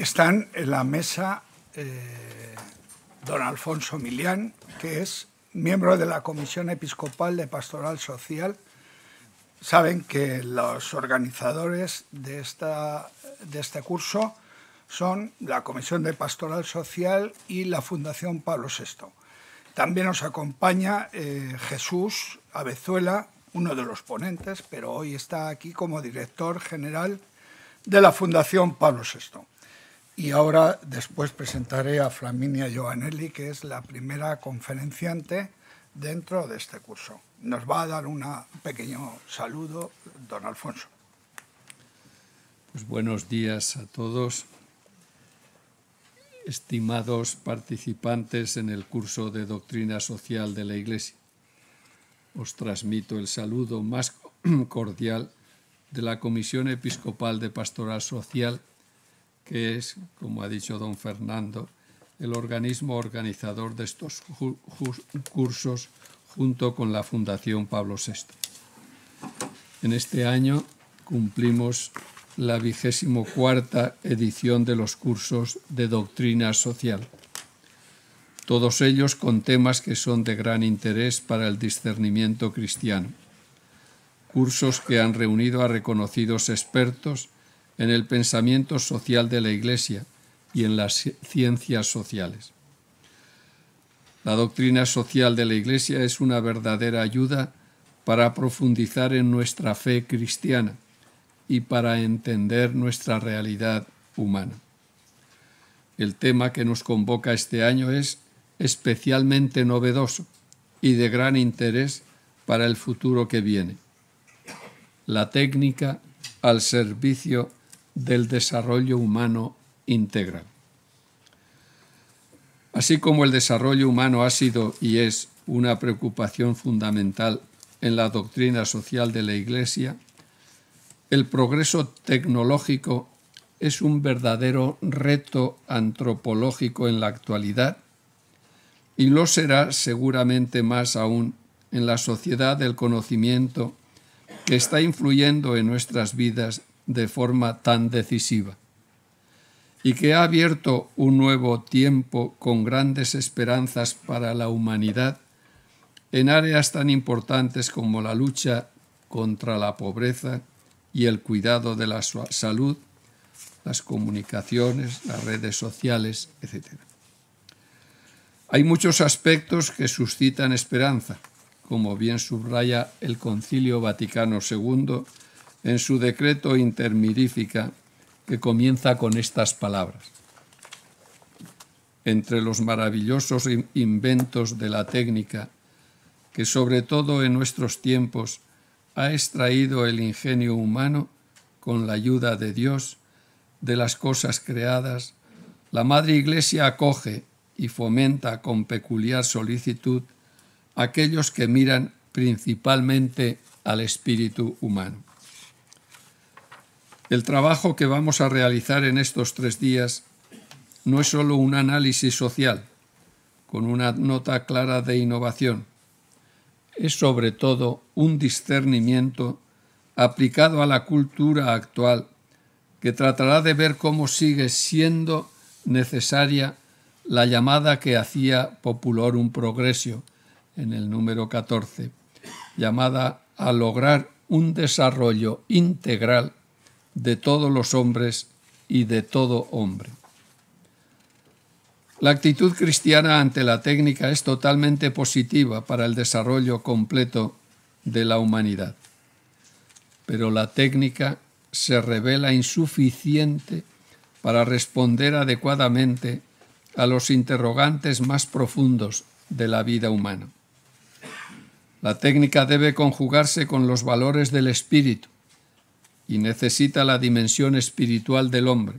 Están en la mesa eh, don Alfonso Milián, que es miembro de la Comisión Episcopal de Pastoral Social. Saben que los organizadores de, esta, de este curso son la Comisión de Pastoral Social y la Fundación Pablo VI. También nos acompaña eh, Jesús Abezuela, uno de los ponentes, pero hoy está aquí como director general de la Fundación Pablo VI. Y ahora después presentaré a Flaminia Giovanelli, que es la primera conferenciante dentro de este curso. Nos va a dar un pequeño saludo don Alfonso. Pues buenos días a todos, estimados participantes en el curso de Doctrina Social de la Iglesia. Os transmito el saludo más cordial de la Comisión Episcopal de Pastoral Social que es, como ha dicho don Fernando, el organismo organizador de estos cursos junto con la Fundación Pablo VI. En este año cumplimos la vigésimo cuarta edición de los cursos de doctrina social, todos ellos con temas que son de gran interés para el discernimiento cristiano, cursos que han reunido a reconocidos expertos en el pensamiento social de la Iglesia y en las ciencias sociales. La doctrina social de la Iglesia es una verdadera ayuda para profundizar en nuestra fe cristiana y para entender nuestra realidad humana. El tema que nos convoca este año es especialmente novedoso y de gran interés para el futuro que viene. La técnica al servicio del desarrollo humano integral. Así como el desarrollo humano ha sido y es una preocupación fundamental en la doctrina social de la Iglesia, el progreso tecnológico es un verdadero reto antropológico en la actualidad y lo será seguramente más aún en la sociedad del conocimiento que está influyendo en nuestras vidas de forma tan decisiva y que ha abierto un nuevo tiempo con grandes esperanzas para la humanidad en áreas tan importantes como la lucha contra la pobreza y el cuidado de la salud, las comunicaciones, las redes sociales, etc. Hay muchos aspectos que suscitan esperanza, como bien subraya el Concilio Vaticano II en su decreto intermirífica que comienza con estas palabras. Entre los maravillosos inventos de la técnica, que sobre todo en nuestros tiempos ha extraído el ingenio humano con la ayuda de Dios, de las cosas creadas, la Madre Iglesia acoge y fomenta con peculiar solicitud aquellos que miran principalmente al espíritu humano. El trabajo que vamos a realizar en estos tres días no es solo un análisis social, con una nota clara de innovación, es sobre todo un discernimiento aplicado a la cultura actual que tratará de ver cómo sigue siendo necesaria la llamada que hacía popular un progreso en el número 14, llamada a lograr un desarrollo integral de todos los hombres y de todo hombre. La actitud cristiana ante la técnica es totalmente positiva para el desarrollo completo de la humanidad, pero la técnica se revela insuficiente para responder adecuadamente a los interrogantes más profundos de la vida humana. La técnica debe conjugarse con los valores del espíritu, y necesita la dimensión espiritual del hombre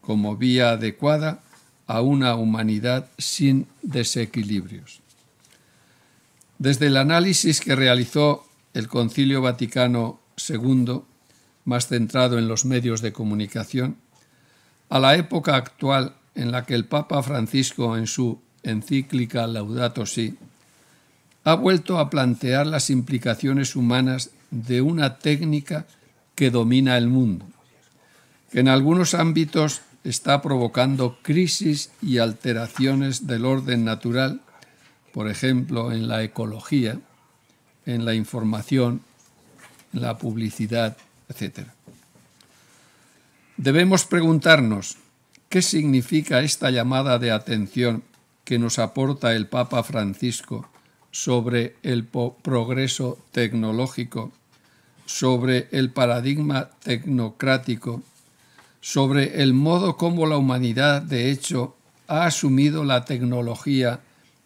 como vía adecuada a una humanidad sin desequilibrios. Desde el análisis que realizó el Concilio Vaticano II, más centrado en los medios de comunicación, a la época actual en la que el Papa Francisco en su encíclica Laudato Si ha vuelto a plantear las implicaciones humanas de una técnica que domina el mundo, que en algunos ámbitos está provocando crisis y alteraciones del orden natural, por ejemplo, en la ecología, en la información, en la publicidad, etc. Debemos preguntarnos qué significa esta llamada de atención que nos aporta el Papa Francisco sobre el progreso tecnológico sobre el paradigma tecnocrático, sobre el modo como la humanidad, de hecho, ha asumido la tecnología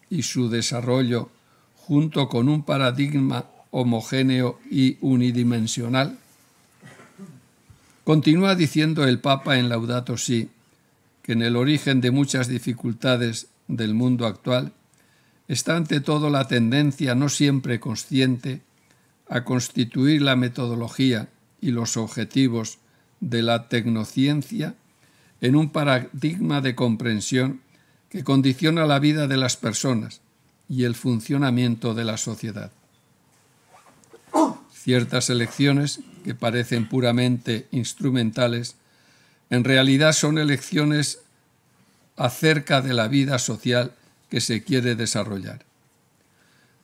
y su desarrollo junto con un paradigma homogéneo y unidimensional? Continúa diciendo el Papa en Laudato Si que en el origen de muchas dificultades del mundo actual está ante todo la tendencia no siempre consciente a constituir la metodología y los objetivos de la tecnociencia en un paradigma de comprensión que condiciona la vida de las personas y el funcionamiento de la sociedad. Ciertas elecciones, que parecen puramente instrumentales, en realidad son elecciones acerca de la vida social que se quiere desarrollar.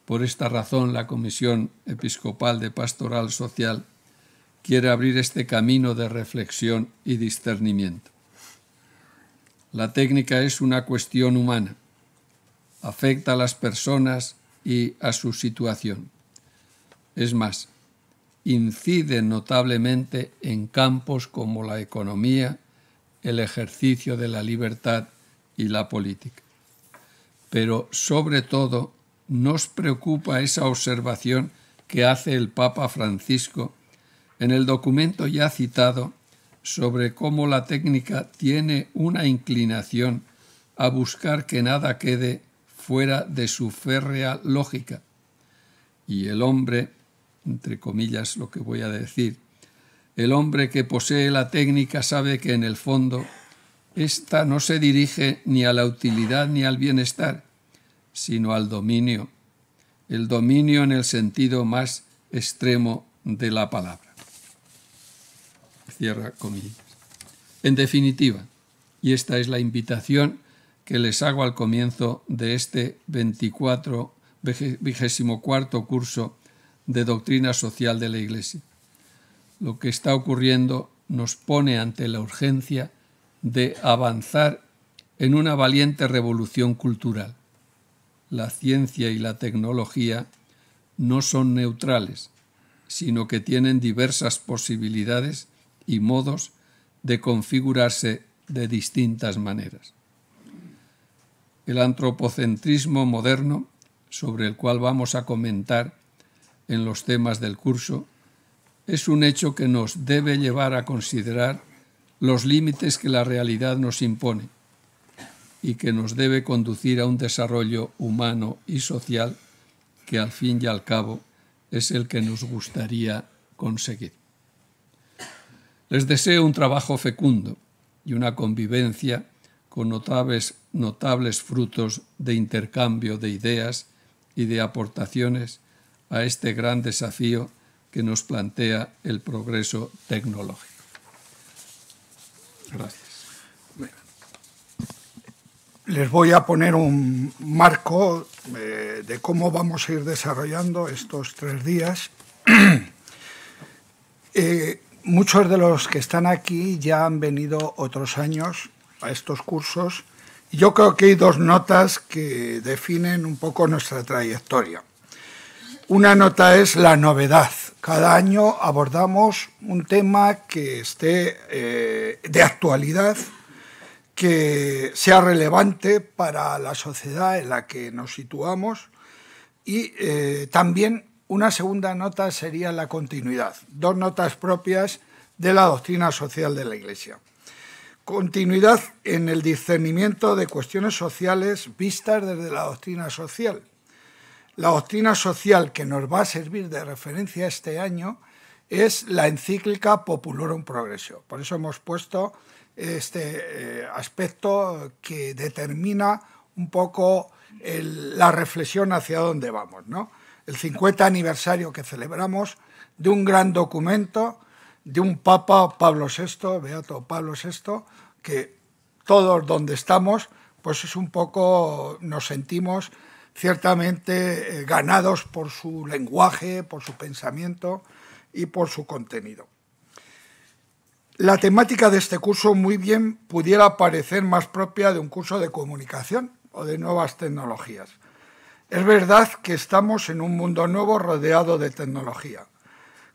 Por esta razón, la Comisión Episcopal de Pastoral Social quiere abrir este camino de reflexión y discernimiento. La técnica es una cuestión humana, afecta a las personas y a su situación. Es más, incide notablemente en campos como la economía, el ejercicio de la libertad y la política. Pero sobre todo nos preocupa esa observación que hace el Papa Francisco en el documento ya citado sobre cómo la técnica tiene una inclinación a buscar que nada quede fuera de su férrea lógica. Y el hombre, entre comillas lo que voy a decir, el hombre que posee la técnica sabe que en el fondo ésta no se dirige ni a la utilidad ni al bienestar, sino al dominio, el dominio en el sentido más extremo de la palabra. Cierra comillas. En definitiva, y esta es la invitación que les hago al comienzo de este 24, 24 curso de doctrina social de la Iglesia. Lo que está ocurriendo nos pone ante la urgencia de avanzar en una valiente revolución cultural la ciencia y la tecnología no son neutrales, sino que tienen diversas posibilidades y modos de configurarse de distintas maneras. El antropocentrismo moderno, sobre el cual vamos a comentar en los temas del curso, es un hecho que nos debe llevar a considerar los límites que la realidad nos impone y que nos debe conducir a un desarrollo humano y social que al fin y al cabo es el que nos gustaría conseguir. Les deseo un trabajo fecundo y una convivencia con notables, notables frutos de intercambio de ideas y de aportaciones a este gran desafío que nos plantea el progreso tecnológico. Gracias les voy a poner un marco eh, de cómo vamos a ir desarrollando estos tres días. Eh, muchos de los que están aquí ya han venido otros años a estos cursos. yo creo que hay dos notas que definen un poco nuestra trayectoria. Una nota es la novedad. Cada año abordamos un tema que esté eh, de actualidad que sea relevante para la sociedad en la que nos situamos y eh, también una segunda nota sería la continuidad, dos notas propias de la doctrina social de la Iglesia. Continuidad en el discernimiento de cuestiones sociales vistas desde la doctrina social. La doctrina social que nos va a servir de referencia este año es la encíclica Populorum Progressio. Por eso hemos puesto este eh, aspecto que determina un poco la reflexión hacia dónde vamos, El 50 aniversario que celebramos de un gran documento de un Papa Pablo VI, Beato Pablo VI, que todos donde estamos, pues es un poco, nos sentimos ciertamente eh, ganados por su lenguaje, por su pensamiento y por su contenido. La temática de este curso muy bien pudiera parecer más propia de un curso de comunicación o de nuevas tecnologías. Es verdad que estamos en un mundo nuevo rodeado de tecnología.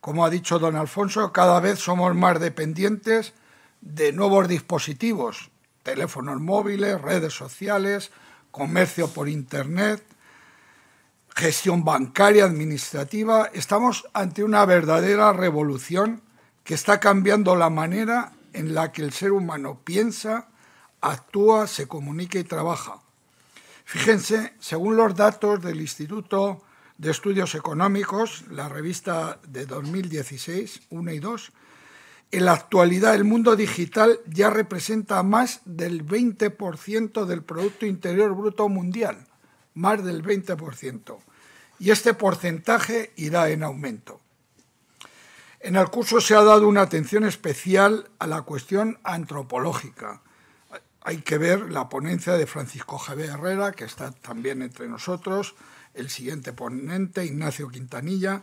Como ha dicho don Alfonso, cada vez somos más dependientes de nuevos dispositivos, teléfonos móviles, redes sociales, comercio por Internet, gestión bancaria, administrativa. Estamos ante una verdadera revolución que está cambiando la manera en la que el ser humano piensa, actúa, se comunica y trabaja. Fíjense, según los datos del Instituto de Estudios Económicos, la revista de 2016, 1 y 2, en la actualidad el mundo digital ya representa más del 20% del Producto Interior Bruto Mundial, más del 20%, y este porcentaje irá en aumento. En el curso se ha dado una atención especial a la cuestión antropológica. Hay que ver la ponencia de Francisco Javier Herrera, que está también entre nosotros, el siguiente ponente, Ignacio Quintanilla.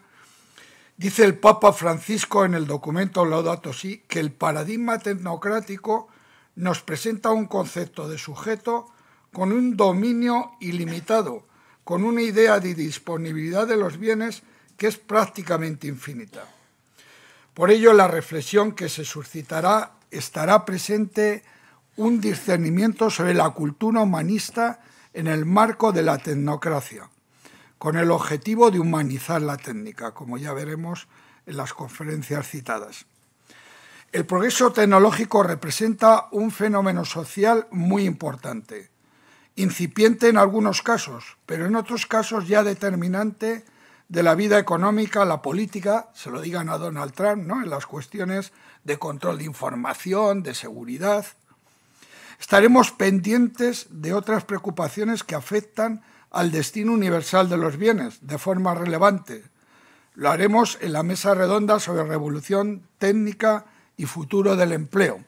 Dice el Papa Francisco en el documento Laudato Si que el paradigma tecnocrático nos presenta un concepto de sujeto con un dominio ilimitado, con una idea de disponibilidad de los bienes que es prácticamente infinita. Por ello, la reflexión que se suscitará estará presente un discernimiento sobre la cultura humanista en el marco de la tecnocracia, con el objetivo de humanizar la técnica, como ya veremos en las conferencias citadas. El progreso tecnológico representa un fenómeno social muy importante, incipiente en algunos casos, pero en otros casos ya determinante de la vida económica, la política, se lo digan a Donald Trump, ¿no? en las cuestiones de control de información, de seguridad. Estaremos pendientes de otras preocupaciones que afectan al destino universal de los bienes de forma relevante. Lo haremos en la mesa redonda sobre revolución técnica y futuro del empleo.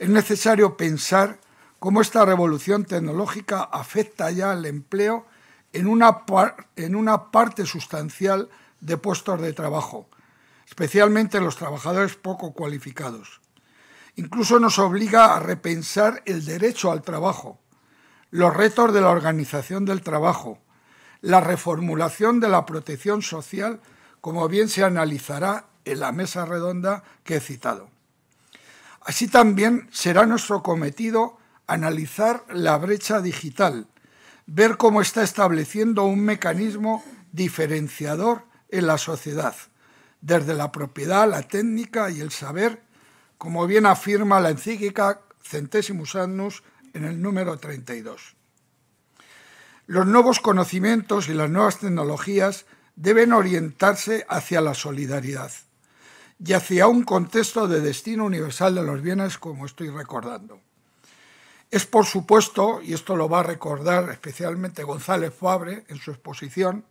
Es necesario pensar cómo esta revolución tecnológica afecta ya al empleo en una, parte sustancial de puestos de trabajo, especialmente los trabajadores poco cualificados. Incluso nos obliga a repensar el derecho al trabajo, los retos de la organización del trabajo, la reformulación de la protección social, como bien se analizará en la mesa redonda que he citado. Así también será nuestro cometido analizar la brecha digital, ver cómo está estableciendo un mecanismo diferenciador en la sociedad, desde la propiedad, la técnica y el saber, como bien afirma la encíclica Centesimus Annus en el número 32. Los nuevos conocimientos y las nuevas tecnologías deben orientarse hacia la solidaridad y hacia un contexto de destino universal de los bienes, como estoy recordando. Es por supuesto, y esto lo va a recordar especialmente González Fabre en su exposición,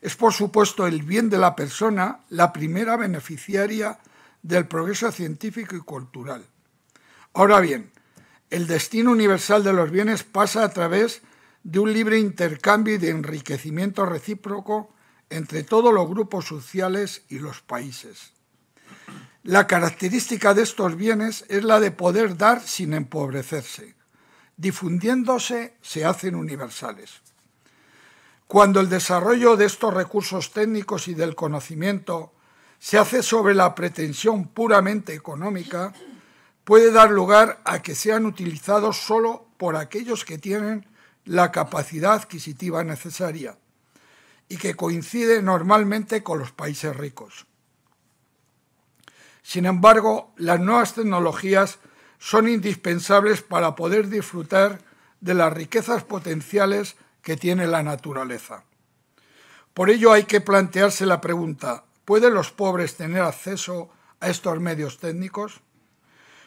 es por supuesto el bien de la persona la primera beneficiaria del progreso científico y cultural. Ahora bien, el destino universal de los bienes pasa a través de un libre intercambio y de enriquecimiento recíproco entre todos los grupos sociales y los países. La característica de estos bienes es la de poder dar sin empobrecerse. Difundiéndose se hacen universales. Cuando el desarrollo de estos recursos técnicos y del conocimiento se hace sobre la pretensión puramente económica, puede dar lugar a que sean utilizados solo por aquellos que tienen la capacidad adquisitiva necesaria y que coincide normalmente con los países ricos. Sin embargo, las nuevas tecnologías son indispensables para poder disfrutar de las riquezas potenciales que tiene la naturaleza. Por ello hay que plantearse la pregunta, ¿pueden los pobres tener acceso a estos medios técnicos?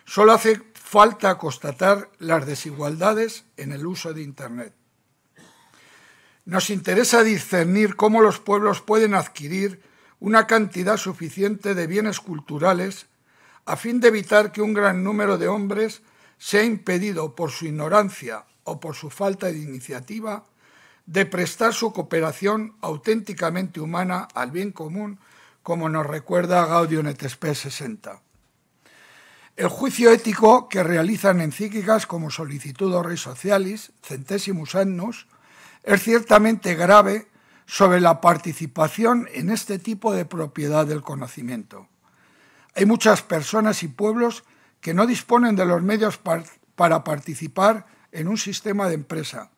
Solo hace falta constatar las desigualdades en el uso de Internet. Nos interesa discernir cómo los pueblos pueden adquirir una cantidad suficiente de bienes culturales a fin de evitar que un gran número de hombres sea impedido por su ignorancia o por su falta de iniciativa de prestar su cooperación auténticamente humana al bien común, como nos recuerda Gaudio et 60. El juicio ético que realizan encíclicas como Solicitud Rei Socialis, Centésimus Annus, es ciertamente grave sobre la participación en este tipo de propiedad del conocimiento. Hay muchas personas y pueblos que no disponen de los medios para participar en un sistema de empresa,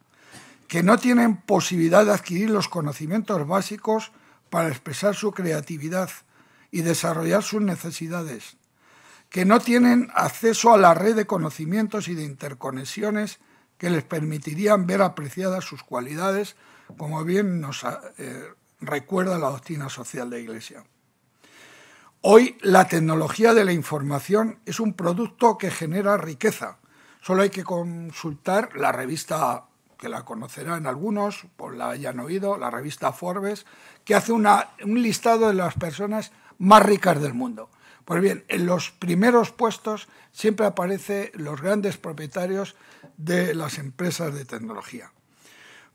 que no tienen posibilidad de adquirir los conocimientos básicos para expresar su creatividad y desarrollar sus necesidades, que no tienen acceso a la red de conocimientos y de interconexiones que les permitirían ver apreciadas sus cualidades como bien nos eh, recuerda la doctrina social de la Iglesia. Hoy la tecnología de la información es un producto que genera riqueza. Solo hay que consultar la revista que la conocerán algunos, por la hayan oído, la revista Forbes, que hace un listado de las personas más ricas del mundo. Pues bien, en los primeros puestos siempre aparecen los grandes propietarios de las empresas de tecnología.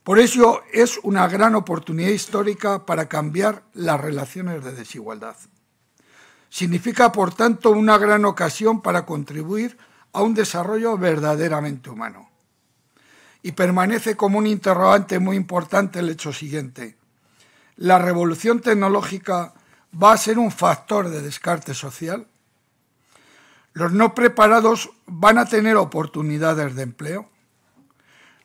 Por ello es una gran oportunidad histórica para cambiar las relaciones de desigualdad. Significa, por tanto, una gran ocasión para contribuir a un desarrollo verdaderamente humano. Y permanece como un interrogante muy importante el hecho siguiente. ¿La revolución tecnológica va a ser un factor de descarte social? ¿Los no preparados van a tener oportunidades de empleo?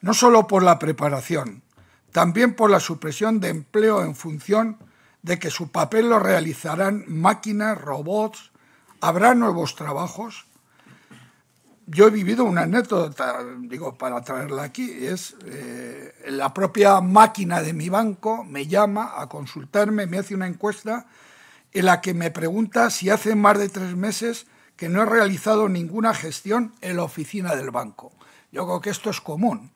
no solo por la preparación, también por la supresión de empleo en función de que su papel lo realizarán máquinas, robots, habrá nuevos trabajos. Yo he vivido una anécdota, digo, para traerla aquí, es eh, la propia máquina de mi banco me llama a consultarme, me hace una encuesta en la que me pregunta si hace más de tres meses que no he realizado ninguna gestión en la oficina del banco. Yo creo que esto es común.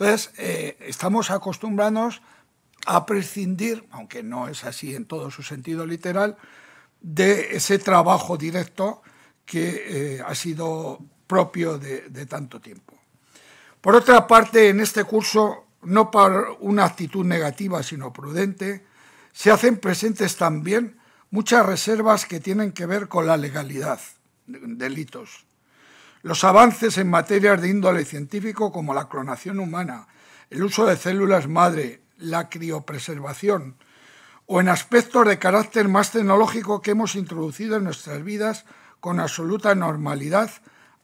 Entonces, eh, estamos acostumbrados a prescindir, aunque no es así en todo su sentido literal, de ese trabajo directo que eh, ha sido propio de, de tanto tiempo. Por otra parte, en este curso, no por una actitud negativa, sino prudente, se hacen presentes también muchas reservas que tienen que ver con la legalidad, delitos. Los avances en materias de índole científico como la clonación humana, el uso de células madre, la criopreservación o en aspectos de carácter más tecnológico que hemos introducido en nuestras vidas con absoluta normalidad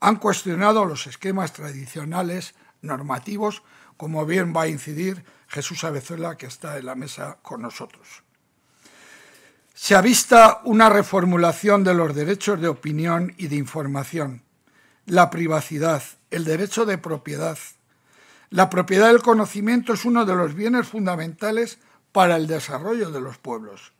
han cuestionado los esquemas tradicionales normativos, como bien va a incidir Jesús Abezuela, que está en la mesa con nosotros. Se avista una reformulación de los derechos de opinión y de información, la privacidad, el derecho de propiedad. La propiedad del conocimiento es uno de los bienes fundamentales para el desarrollo de los pueblos.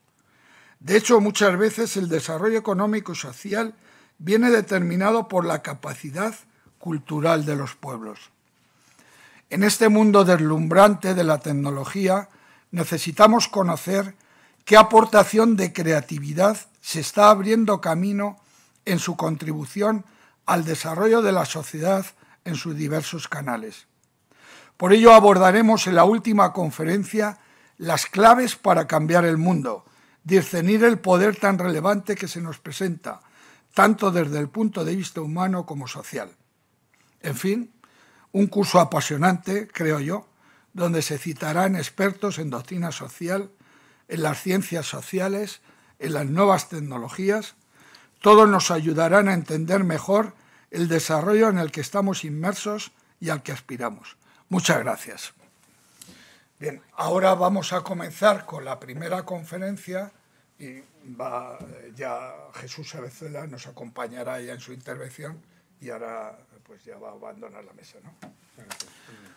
De hecho, muchas veces el desarrollo económico y social viene determinado por la capacidad cultural de los pueblos. En este mundo deslumbrante de la tecnología necesitamos conocer qué aportación de creatividad se está abriendo camino en su contribución al desarrollo de la sociedad en sus diversos canales. Por ello abordaremos en la última conferencia las claves para cambiar el mundo, discernir el poder tan relevante que se nos presenta, tanto desde el punto de vista humano como social. En fin, un curso apasionante, creo yo, donde se citarán expertos en doctrina social, en las ciencias sociales, en las nuevas tecnologías, todos nos ayudarán a entender mejor el desarrollo en el que estamos inmersos y al que aspiramos. Muchas gracias. Bien, ahora vamos a comenzar con la primera conferencia y va eh, ya Jesús Avezuela nos acompañará ya en su intervención y ahora pues ya va a abandonar la mesa. ¿no?